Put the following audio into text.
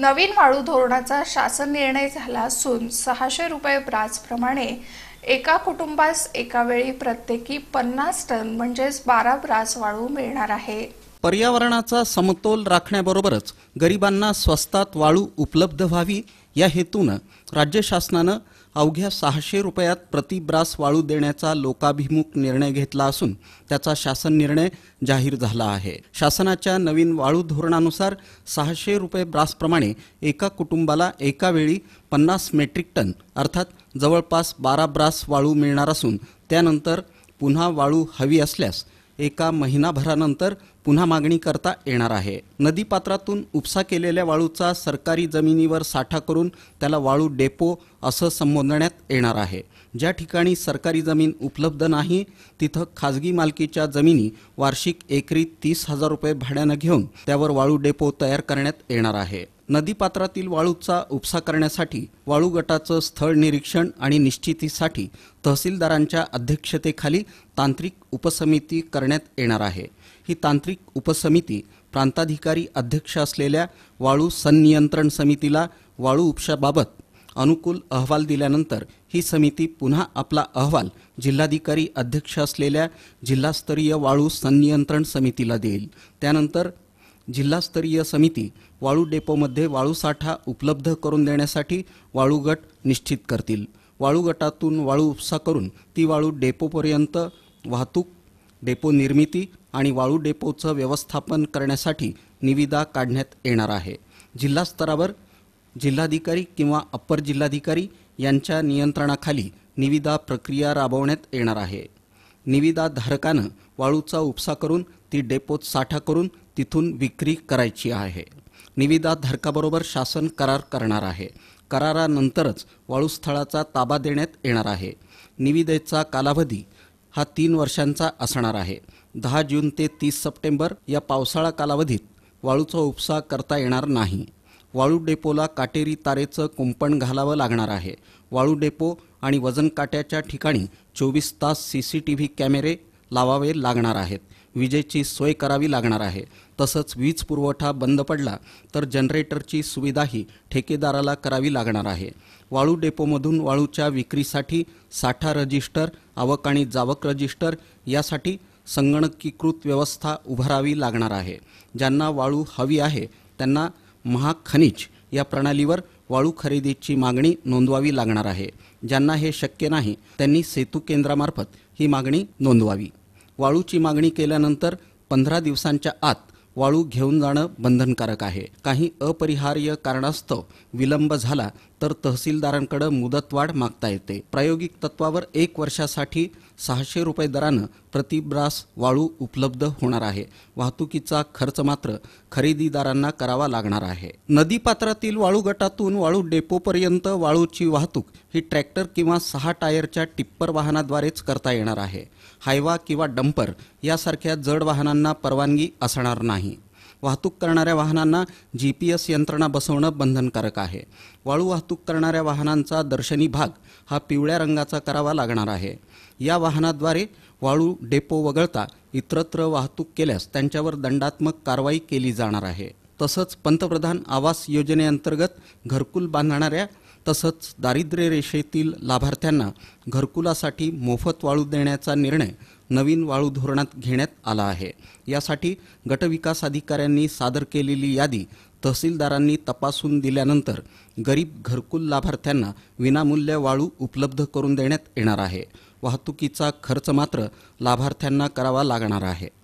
नवीन वाळू धोरणाचा शासन निर्णय झाला असून सहाशे रुपये ब्रासप्रमाणे एका कुटुंबास एकावेळी प्रत्येकी पन्नास टन म्हणजेच बारा ब्रास वाळू मिळणार आहे पर्यावरणाचा समतोल राखण्याबरोबरच गरिबांना स्वस्तात वाळू उपलब्ध व्हावी या हेतूनं राज्य शासनानं अवघ्या सहाशे रुपयात प्रतिब्रास वाळू देण्याचा लोकाभिमुख निर्णय घेतला असून त्याचा शासन निर्णय जाहीर झाला आहे शासनाच्या नवीन वाळू धोरणानुसार सहाशे रुपये ब्रासप्रमाणे एका कुटुंबाला एका वेळी पन्नास मेट्रिक टन अर्थात जवळपास बारा ब्रास वाळू मिळणार असून त्यानंतर पुन्हा वाळू हवी असल्यास एका महिनाभरानंतर पुन्हा मागणी करता येणार आहे नदीपात्रातून उपसा केलेल्या वाळूचा सरकारी जमिनीवर साठा करून त्याला वाळू डेपो असं संबोधण्यात येणार आहे ज्या ठिकाणी सरकारी जमीन उपलब्ध नाही तिथं खाजगी मालकीच्या जमिनी वार्षिक एकरी तीस हजार रुपये भाड्यानं घेऊन त्यावर वाळू डेपो तयार करण्यात येणार आहे नदीपात्रातील वाळूचा उपसा करण्यासाठी वाळू गटाचं स्थळ निरीक्षण आणि निश्चितीसाठी तहसीलदारांच्या अध्यक्षतेखाली तांत्रिक उपसमिती करण्यात येणार आहे ही तांत्रिक उपसमिती प्रांताधिकारी अध्यक्ष असलेल्या वाळू संनियंत्रण समितीला वाळू उपशाबाबत अनुकूल अहवाल दिल्यानंतर ही समिती पुन्हा आपला अहवाल जिल्हाधिकारी अध्यक्ष असलेल्या जिल्हास्तरीय वाळू संनियंत्रण समितीला देईल त्यानंतर जिल्हास्तरीय समिती वाळू डेपोमध्ये वाळू साठा उपलब्ध करून देण्यासाठी वाळू गट निश्चित करतील वाळू गटातून वाळू उपसा करून ती वाळू डेपोपर्यंत वाहतूक डेपो निर्मिती आणि वाळू डेपोचं व्यवस्थापन करण्यासाठी निविदा काढण्यात येणार आहे जिल्हा स्तरावर जिल्हाधिकारी किंवा अप्पर जिल्हाधिकारी यांच्या नियंत्रणाखाली निविदा प्रक्रिया राबवण्यात येणार आहे निविदा धारकानं वाळूचा उपसा करून ती डेपोत साठा करून तिथून विक्री करायची आहे निविदा धारकाबरोबर शासन करार करणार आहे करारानंतरच वाळूस्थळाचा ताबा देण्यात येणार आहे निविदेचा कालावधी हा तीन वर्षांचा असणार आहे दहा जून ते तीस सप्टेंबर या पावसाळा कालावधीत वाळूचा उपसा करता येणार नाही वाळू डेपोला काटेरी तारेचं कुंपण घालावं लागणार आहे वाळू डेपो आणि वजन काट्याच्या ठिकाणी चोवीस तास सी सी टी व्ही कॅमेरे लावावे लागणार आहेत विजेची सोय करावी लागणार आहे तसंच वीज पुरवठा बंद पडला तर जनरेटरची सुविधाही ठेकेदाराला करावी लागणार आहे वाळू डेपोमधून वाळूच्या विक्रीसाठी साठा रजिस्टर आवक आणि जावक रजिस्टर यासाठी संगणकीकृत व्यवस्था उभारावी लागणार आहे ज्यांना वाळू हवी आहे त्यांना महाखनिज या प्रणालीवर वाळू खरेदीची मागणी नोंदवावी लागणार आहे ज्यांना हे शक्य नाही त्यांनी सेतू केंद्रामार्फत ही मागणी नोंदवावी वाळूची मागणी केल्यानंतर पंधरा दिवसांच्या आत वाळू घेऊन जाणं बंधनकारक आहे काही अपरिहार्य कारणास्तव विलंब झाला तर तहसीलदारांकडे मुदतवाढ मागता येते प्रायोगिक तत्वावर एक वर्षासाठी सहाशे रुपये दरानं प्रतिब्रास वाळू उपलब्ध होणार आहे वाहतुकीचा खर्च मात्र खरेदीदारांना करावा लागणार आहे नदीपात्रातील वाळू गटातून वाळू डेपोपर्यंत वाळूची वाहतूक ही ट्रॅक्टर किंवा सहा टायरच्या टिप्पर वाहनाद्वारेच करता येणार आहे हायवा किंवा डंपर यासारख्या जड वाहनांना परवानगी असणार नाही वाहतूक करणाऱ्या वाहनांना जी पी एस यंत्रणा बसवणं बंधनकारक आहे वाळू वाहतूक करणाऱ्या वाहनांचा दर्शनी भाग हा पिवळ्या रंगाचा करावा लागणार आहे या वाहनाद्वारे वाळू डेपो वगळता इतरत्र वाहतूक केल्यास त्यांच्यावर दंडात्मक कारवाई केली जाणार आहे तसंच पंतप्रधान आवास योजनेअंतर्गत घरकुल बांधणाऱ्या तसंच दारिद्र्य रेषेतील लाभार्थ्यांना घरकुलासाठी मोफत वाळू देण्याचा निर्णय नवीन वाळू धोरणात घेण्यात आला आहे यासाठी गटविकास अधिकाऱ्यांनी सादर केलेली यादी तहसीलदारांनी तपासून दिल्यानंतर गरीब घरकुल लाभार्थ्यांना विनामूल्य वाळू उपलब्ध करून देण्यात येणार आहे वाहतुकीचा खर्च मात्र लाभार्थ्यांना करावा लागणार आहे